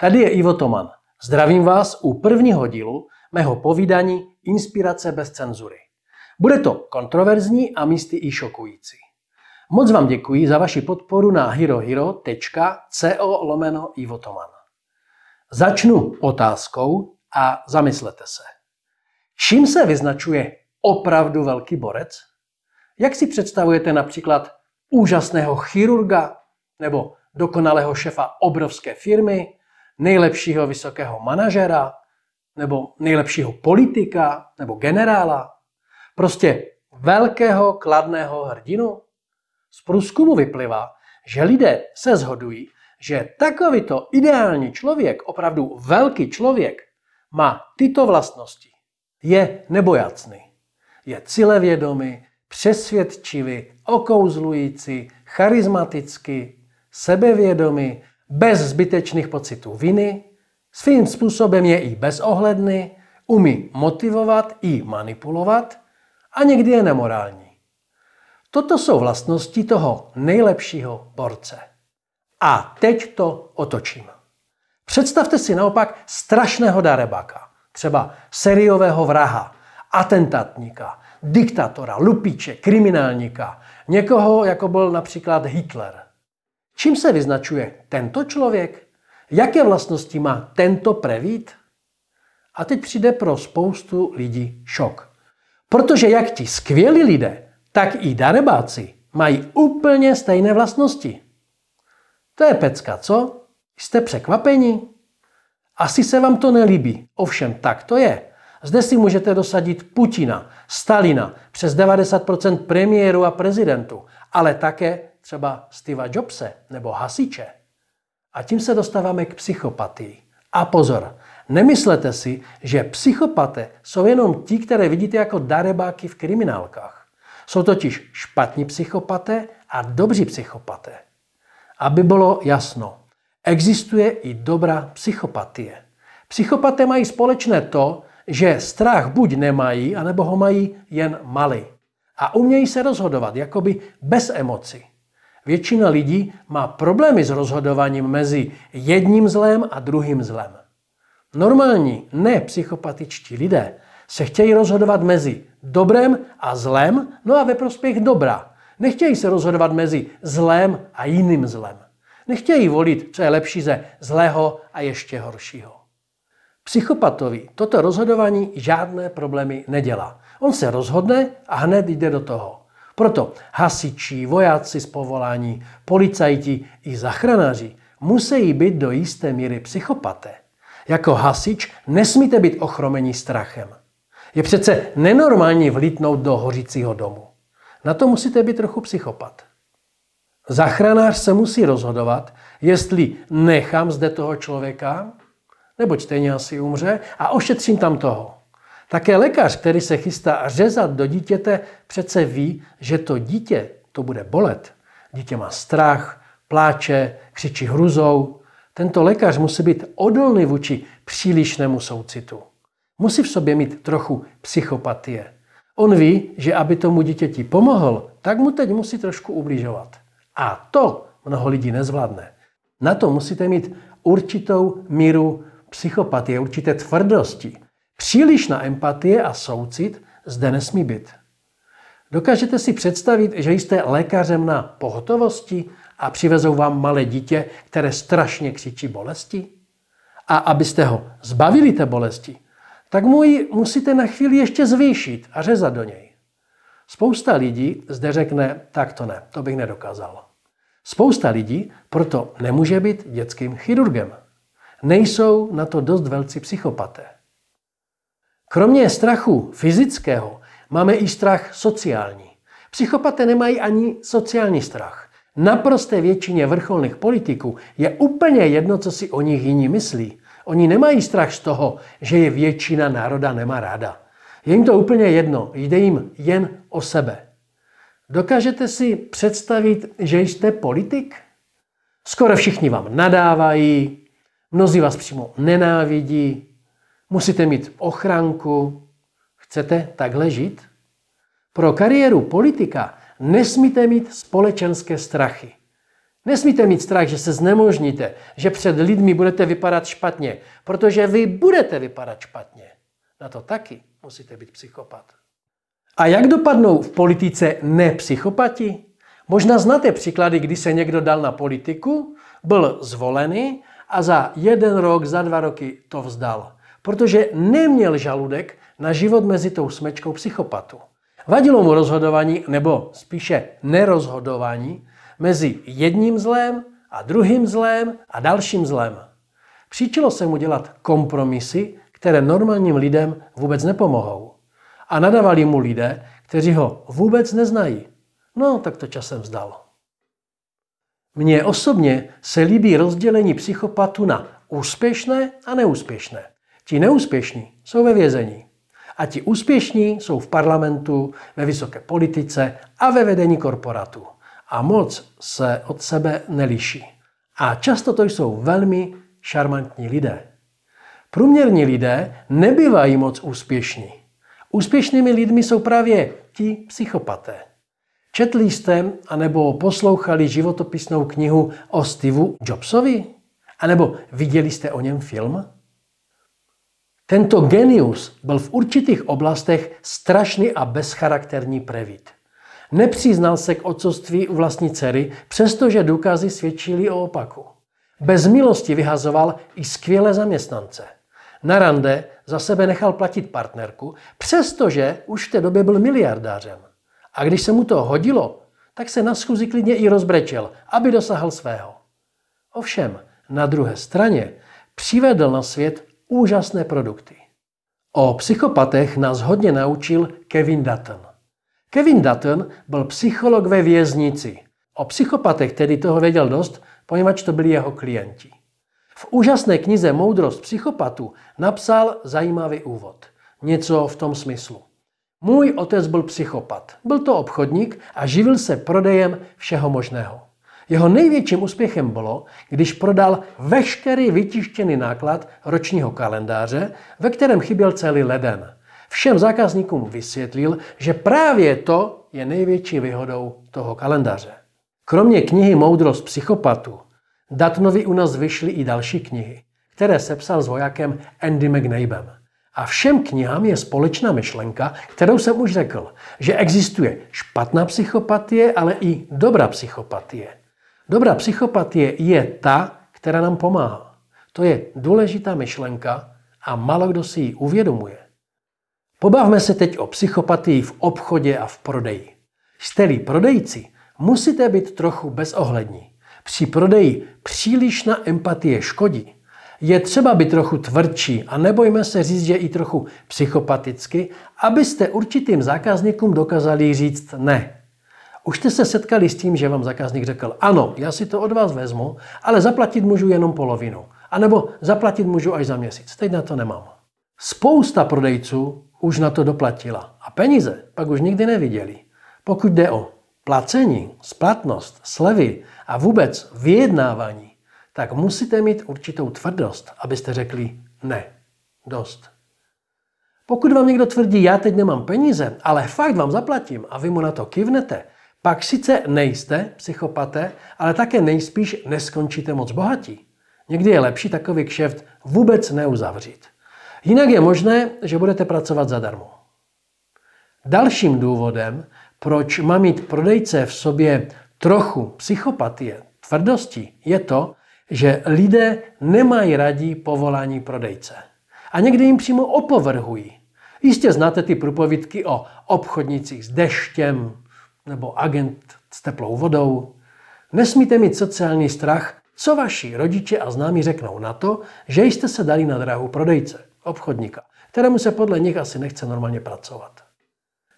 Tady je Ivo Toman. Zdravím vás u prvního dílu mého povídání Inspirace bez cenzury. Bude to kontroverzní a místy i šokující. Moc vám děkuji za vaši podporu na herohero.co lomeno Ivo Toman. Začnu otázkou a zamyslete se. Čím se vyznačuje opravdu velký borec? Jak si představujete například úžasného chirurga nebo dokonalého šefa obrovské firmy nejlepšího vysokého manažera, nebo nejlepšího politika, nebo generála. Prostě velkého kladného hrdinu. Z průzkumu vyplývá, že lidé se zhodují, že takovýto ideální člověk, opravdu velký člověk, má tyto vlastnosti. Je nebojacný, je cilevědomý, přesvědčivý, okouzlující, charismatický, sebevědomý, bez zbytečných pocitů viny, svým způsobem je i bezohledný, umí motivovat i manipulovat a někdy je nemorální. Toto jsou vlastnosti toho nejlepšího borce. A teď to otočím. Představte si naopak strašného darebaka, třeba seriového vraha, atentátníka, diktatora, lupiče, kriminálníka, někoho, jako byl například Hitler – Čím se vyznačuje tento člověk? Jaké vlastnosti má tento prevít? A teď přijde pro spoustu lidí šok. Protože jak ti skvělí lidé, tak i darebáci mají úplně stejné vlastnosti. To je pecka, co? Jste překvapeni? Asi se vám to nelíbí, ovšem tak to je. Zde si můžete dosadit Putina, Stalina, přes 90% premiéru a prezidentu, ale také třeba Steva Jobse nebo hasiče. A tím se dostáváme k psychopatii. A pozor, nemyslete si, že psychopaté jsou jenom ti, které vidíte jako darebáky v kriminálkách. Jsou totiž špatní psychopaté a dobří psychopaté. Aby bylo jasno, existuje i dobrá psychopatie. Psychopaté mají společné to, že strach buď nemají, anebo ho mají jen malý. A umějí se rozhodovat, jakoby bez emocí. Většina lidí má problémy s rozhodováním mezi jedním zlem a druhým zlem. Normální, nepsychopatičtí lidé se chtějí rozhodovat mezi dobrem a zlem, no a ve prospěch dobra. Nechtějí se rozhodovat mezi zlem a jiným zlem. Nechtějí volit, co je lepší ze zlého a ještě horšího. Psychopatovi toto rozhodování žádné problémy nedělá. On se rozhodne a hned jde do toho. Proto hasiči, vojáci z povolání, policajti i zachranáři musí být do jisté míry psychopaté. Jako hasič nesmíte být ochromeni strachem. Je přece nenormální vlítnout do hořícího domu. Na to musíte být trochu psychopat. Zachranář se musí rozhodovat, jestli nechám zde toho člověka, nebo stejně asi umře, a ošetřím tam toho. Také lékař, který se chystá řezat do dítěte, přece ví, že to dítě to bude bolet. Dítě má strach, pláče, křičí hruzou. Tento lékař musí být odolný vůči přílišnému soucitu. Musí v sobě mít trochu psychopatie. On ví, že aby tomu dítěti pomohl, tak mu teď musí trošku ubližovat. A to mnoho lidí nezvládne. Na to musíte mít určitou míru psychopatie, určité tvrdosti. Přílišná empatie a soucit zde nesmí být. Dokážete si představit, že jste lékařem na pohotovosti a přivezou vám malé dítě, které strašně křičí bolesti? A abyste ho zbavili té bolesti, tak mu ji musíte na chvíli ještě zvýšit a řezat do něj. Spousta lidí zde řekne, tak to ne, to bych nedokázal. Spousta lidí proto nemůže být dětským chirurgem. Nejsou na to dost velcí psychopaté. Kromě strachu fyzického máme i strach sociální. Psychopaté nemají ani sociální strach. Naprosté většině vrcholných politiků je úplně jedno, co si o nich jiní myslí. Oni nemají strach z toho, že je většina národa nemá ráda. Je jim to úplně jedno, jde jim jen o sebe. Dokážete si představit, že jste politik? Skoro všichni vám nadávají, mnozí vás přímo nenávidí, Musíte mít ochranku. Chcete takhle žít? Pro kariéru politika nesmíte mít společenské strachy. Nesmíte mít strach, že se znemožníte, že před lidmi budete vypadat špatně, protože vy budete vypadat špatně. Na to taky musíte být psychopat. A jak dopadnou v politice nepsychopati? Možná znáte příklady, kdy se někdo dal na politiku, byl zvolený a za jeden rok, za dva roky to vzdal protože neměl žaludek na život mezi tou smečkou psychopatu. Vadilo mu rozhodování, nebo spíše nerozhodování, mezi jedním zlem a druhým zlem a dalším zlem. Příčilo se mu dělat kompromisy, které normálním lidem vůbec nepomohou. A nadávali mu lidé, kteří ho vůbec neznají. No, tak to časem vzdalo. Mně osobně se líbí rozdělení psychopatu na úspěšné a neúspěšné. Ti neúspěšní jsou ve vězení. A ti úspěšní jsou v parlamentu, ve vysoké politice a ve vedení korporátů. A moc se od sebe neliší. A často to jsou velmi šarmantní lidé. Průměrní lidé nebývají moc úspěšní. Úspěšnými lidmi jsou právě ti psychopaté. Četli jste anebo poslouchali životopisnou knihu o Steveu Jobsovi? A nebo viděli jste o něm film? Tento genius byl v určitých oblastech strašný a bezcharakterní previd. Nepřiznal se k otcovství u vlastní dcery, přestože důkazy svědčily o opaku. Bez milosti vyhazoval i skvělé zaměstnance. Na rande za sebe nechal platit partnerku, přestože už v té době byl miliardářem. A když se mu to hodilo, tak se na schůzi klidně i rozbrečel, aby dosahl svého. Ovšem, na druhé straně přivedl na svět úžasné produkty. O psychopatech nás hodně naučil Kevin Dutton. Kevin Dutton byl psycholog ve věznici. O psychopatech tedy toho věděl dost, poněvadž to byli jeho klienti. V úžasné knize Moudrost psychopatů napsal zajímavý úvod. Něco v tom smyslu. Můj otec byl psychopat. Byl to obchodník a živil se prodejem všeho možného. Jeho největším úspěchem bylo, když prodal veškerý vytištěný náklad ročního kalendáře, ve kterém chyběl celý leden. Všem zákazníkům vysvětlil, že právě to je největší výhodou toho kalendáře. Kromě knihy Moudrost psychopatů, Datnovi u nás vyšly i další knihy, které sepsal s vojakem Andy McNabem. A všem knihám je společná myšlenka, kterou jsem už řekl, že existuje špatná psychopatie, ale i dobrá psychopatie. Dobrá psychopatie je ta, která nám pomáhá. To je důležitá myšlenka a málo kdo si ji uvědomuje. Pobavme se teď o psychopatii v obchodě a v prodeji. Jste-li prodejci, musíte být trochu bezohlední. Při prodeji přílišná empatie škodí. Je třeba být trochu tvrdší a nebojme se říct, že i trochu psychopaticky, abyste určitým zákazníkům dokázali říct ne. Už jste se setkali s tím, že vám zákazník řekl, ano, já si to od vás vezmu, ale zaplatit můžu jenom polovinu. A nebo zaplatit můžu až za měsíc. Teď na to nemám. Spousta prodejců už na to doplatila a peníze pak už nikdy neviděli. Pokud jde o placení, splatnost, slevy a vůbec vyjednávání, tak musíte mít určitou tvrdost, abyste řekli ne, dost. Pokud vám někdo tvrdí, já teď nemám peníze, ale fakt vám zaplatím a vy mu na to kivnete, pak sice nejste psychopaté, ale také nejspíš neskončíte moc bohatí. Někdy je lepší takový kšeft vůbec neuzavřít. Jinak je možné, že budete pracovat zadarmo. Dalším důvodem, proč má mít prodejce v sobě trochu psychopatie, tvrdosti, je to, že lidé nemají radí povolání prodejce. A někdy jim přímo opovrhují. Jistě znáte ty průpovídky o obchodnicích s deštěm, nebo agent s teplou vodou. Nesmíte mít sociální strach, co vaši rodiče a známí řeknou na to, že jste se dali na dráhu prodejce, obchodníka, kterému se podle nich asi nechce normálně pracovat.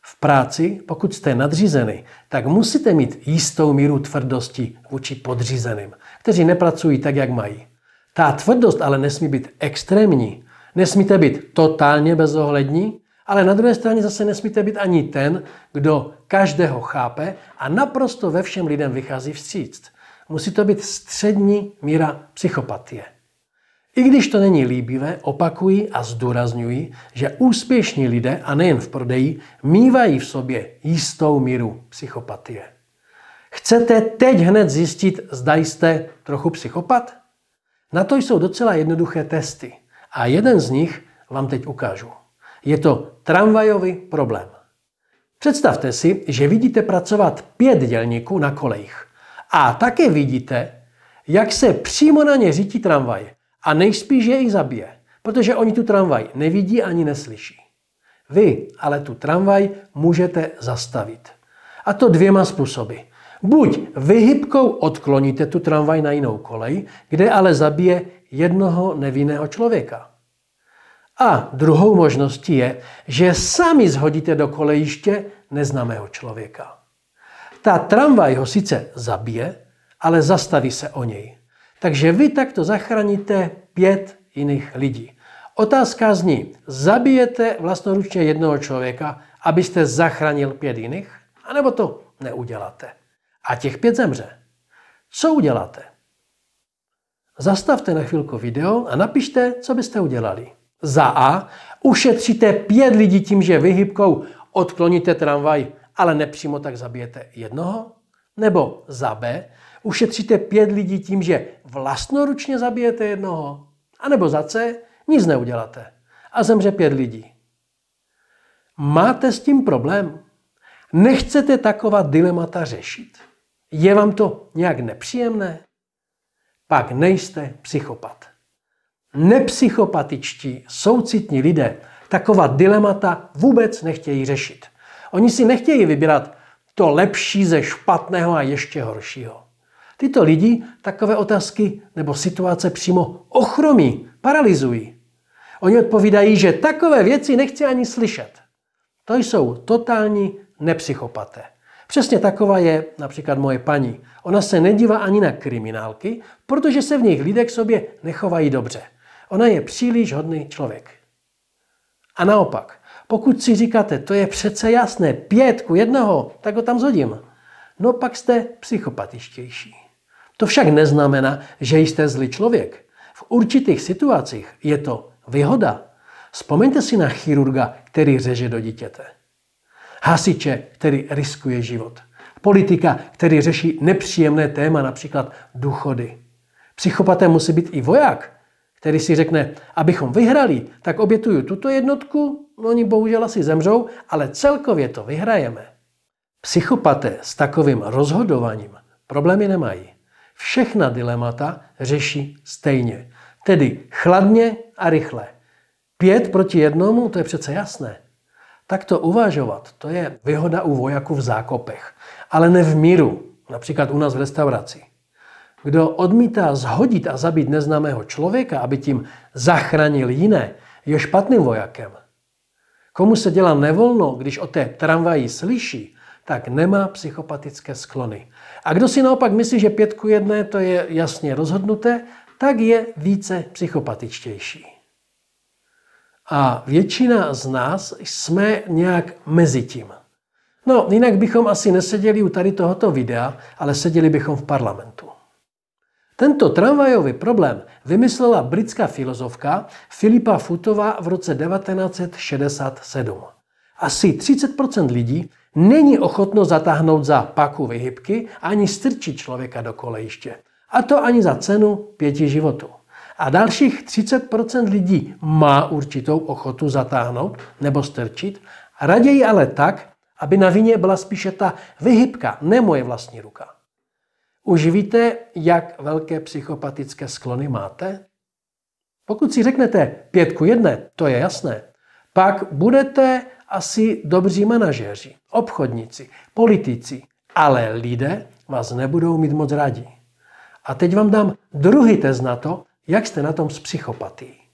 V práci, pokud jste nadřízeny, tak musíte mít jistou míru tvrdosti vůči podřízeným, kteří nepracují tak, jak mají. Ta tvrdost ale nesmí být extrémní. Nesmíte být totálně bezohlední, ale na druhé straně zase nesmíte být ani ten, kdo každého chápe a naprosto ve všem lidem vychází vstříct. Musí to být střední míra psychopatie. I když to není líbivé, opakují a zdůrazňují, že úspěšní lidé, a nejen v prodeji, mývají v sobě jistou míru psychopatie. Chcete teď hned zjistit, zda jste trochu psychopat? Na to jsou docela jednoduché testy. A jeden z nich vám teď ukážu je to tramvajový problém. Představte si, že vidíte pracovat pět dělníků na kolejích. A také vidíte, jak se přímo na ně řítí tramvaj a nejspíš je i zabije, protože oni tu tramvaj nevidí ani neslyší. Vy ale tu tramvaj můžete zastavit. A to dvěma způsoby. Buď vyhybkou odkloníte tu tramvaj na jinou kolej, kde ale zabije jednoho nevinného člověka. A druhou možností je, že sami zhodíte do kolejiště neznámého člověka. Ta tramvaj ho sice zabije, ale zastaví se o něj. Takže vy takto zachráníte pět jiných lidí. Otázka zní, zabijete vlastnoručně jednoho člověka, abyste zachránil pět jiných? A nebo to neuděláte? A těch pět zemře. Co uděláte? Zastavte na chvilku video a napište, co byste udělali. Za A ušetříte pět lidí tím, že vyhybkou odkloníte tramvaj, ale nepřímo tak zabijete jednoho? Nebo za B ušetříte pět lidí tím, že vlastnoručně zabijete jednoho? A nebo za C nic neuděláte a zemře pět lidí? Máte s tím problém? Nechcete taková dilemata řešit? Je vám to nějak nepříjemné? Pak nejste psychopat nepsychopatičtí, soucitní lidé taková dilemata vůbec nechtějí řešit. Oni si nechtějí vybírat to lepší ze špatného a ještě horšího. Tyto lidi takové otázky nebo situace přímo ochromí, paralizují. Oni odpovídají, že takové věci nechci ani slyšet. To jsou totální nepsychopaté. Přesně taková je například moje paní. Ona se nedívá ani na kriminálky, protože se v nich lidé k sobě nechovají dobře. Ona je příliš hodný člověk. A naopak, pokud si říkáte, to je přece jasné, pětku jednoho, tak ho tam zhodím. No pak jste psychopatičtější. To však neznamená, že jste zlý člověk. V určitých situacích je to výhoda. Vzpomeňte si na chirurga, který řeže do dítěte. Hasiče, který riskuje život. Politika, který řeší nepříjemné téma, například důchody. Psychopatem musí být i voják, který si řekne, abychom vyhrali, tak obětuju tuto jednotku, no, oni bohužel asi zemřou, ale celkově to vyhrajeme. Psychopaté s takovým rozhodováním problémy nemají. Všechna dilemata řeší stejně, tedy chladně a rychle. Pět proti jednomu, to je přece jasné. Takto uvažovat, to je výhoda u vojaků v zákopech, ale ne v míru, například u nás v restauraci. Kdo odmítá zhodit a zabít neznámého člověka, aby tím zachránil jiné, je špatným vojakem. Komu se dělá nevolno, když o té tramvaji slyší, tak nemá psychopatické sklony. A kdo si naopak myslí, že pětku jedné to je jasně rozhodnuté, tak je více psychopatičtější. A většina z nás jsme nějak mezi tím. No, jinak bychom asi neseděli u tady tohoto videa, ale seděli bychom v parlamentu. Tento tramvajový problém vymyslela britská filozofka Filipa Futová v roce 1967. Asi 30 lidí není ochotno zatáhnout za paku vyhybky ani strčit člověka do kolejiště. A to ani za cenu pěti životů. A dalších 30 lidí má určitou ochotu zatáhnout nebo strčit, raději ale tak, aby na vině byla spíše ta vyhybka, ne moje vlastní ruka. Už víte, jak velké psychopatické sklony máte? Pokud si řeknete pětku jedné, to je jasné, pak budete asi dobří manažeři, obchodníci, politici, ale lidé vás nebudou mít moc rádi. A teď vám dám druhý test na to, jak jste na tom s psychopatií.